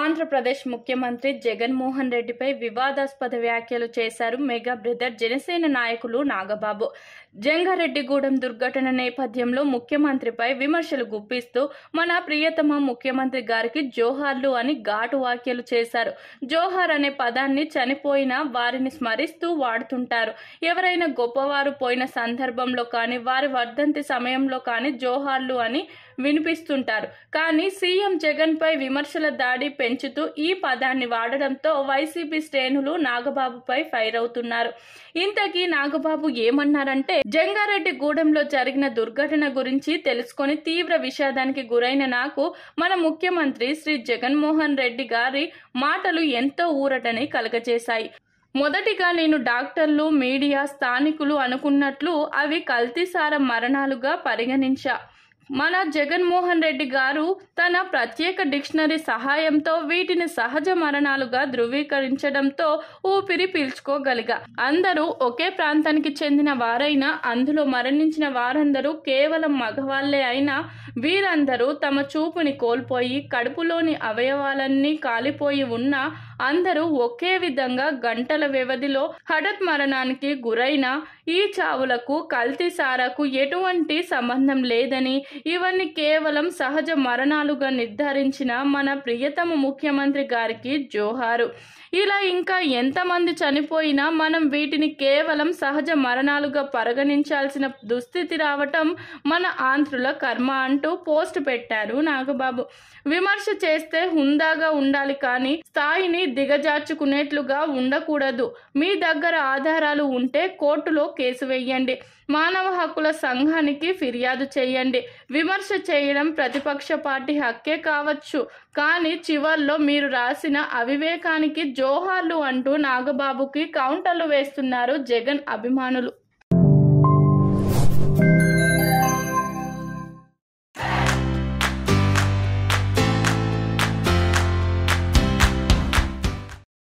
ఆంధ్రప్రదేశ్ ముఖ్యమంత్రి జగన్మోహన్ రెడ్డిపై వివాదాస్పద వ్యాఖ్యలు చేశారు మెగా బ్రదర్ జనసేన నాయకులు నాగబాబు జంగారెడ్డిగూడెం దుర్ఘటన నేపథ్యంలో ముఖ్యమంత్రిపై విమర్శలు గుప్పిస్తూ మన ప్రియతమ ముఖ్యమంత్రి గారికి జోహార్లు అని ఘాటు వ్యాఖ్యలు చేశారు జోహార్ అనే పదాన్ని చనిపోయిన వారిని స్మరిస్తూ వాడుతుంటారు ఎవరైనా గొప్పవారు పోయిన సందర్భంలో కానీ వారి వర్ధంతి సమయంలో కానీ జోహార్లు అని వినిపిస్తుంటారు కానీ సీఎం జగన్పై విమర్శల దాడి పెంచుతూ ఈ పదాన్ని వాడడంతో వైసీపీ శ్రేణులు నాగబాబుపై ఫైర్ అవుతున్నారు ఇంతకీ నాగబాబు ఏమన్నారంటే జంగారెడ్డి గూడెంలో జరిగిన దుర్ఘటన గురించి తెలుసుకొని తీవ్ర విషాదానికి గురైన నాకు మన ముఖ్యమంత్రి శ్రీ జగన్మోహన్ రెడ్డి గారి మాటలు ఎంతో ఊరటని కలగజేశాయి మొదటిగా నేను డాక్టర్లు మీడియా స్థానికులు అనుకున్నట్లు అవి కల్తీసార మరణాలుగా పరిగణించా మన జగన్మోహన్ రెడ్డి గారు తన ప్రత్యేక డిక్షనరీ సహాయంతో వీటిని సహజ మరణాలుగా ధృవీకరించడంతో ఊపిరి పీల్చుకోగలిగా అందరూ ఒకే ప్రాంతానికి చెందిన వారైనా అందులో మరణించిన వారందరూ కేవలం మగవాళ్లే అయినా వీరందరూ తమ చూపుని కోల్పోయి కడుపులోని అవయవాలన్నీ కాలిపోయి ఉన్నా అందరూ ఒకే విధంగా గంటల వ్యవధిలో హఠత్ మరణానికి గురైన ఈ చావులకు కల్తీసారాకు ఎటువంటి సంబంధం లేదని ఇవన్నీ కేవలం సహజ మరణాలుగా నిర్ధారించిన మన ప్రియతమ ముఖ్యమంత్రి గారికి జోహారు ఇలా ఇంకా ఎంతమంది చనిపోయినా మనం వీటిని కేవలం సహజ మరణాలుగా పరిగణించాల్సిన దుస్థితి రావటం మన ఆంధ్రుల కర్మ అంటూ పోస్ట్ పెట్టారు నాగబాబు విమర్శ చేస్తే హుందాగా ఉండాలి కానీ స్థాయిని దిగజార్చుకునేట్లుగా ఉండకూడదు మీ దగ్గర ఆధారాలు ఉంటే కోర్టులో కేసు వేయండి మానవ హక్కుల సంఘానికి ఫిర్యాదు చేయండి విమర్శ చేయడం ప్రతిపక్ష పార్టీ హక్కే కావచ్చు కానీ చివర్లో మీరు రాసిన అవివేకానికి జోహార్లు అంటూ నాగబాబుకి కౌంటర్లు వేస్తున్నారు జగన్ అభిమానులు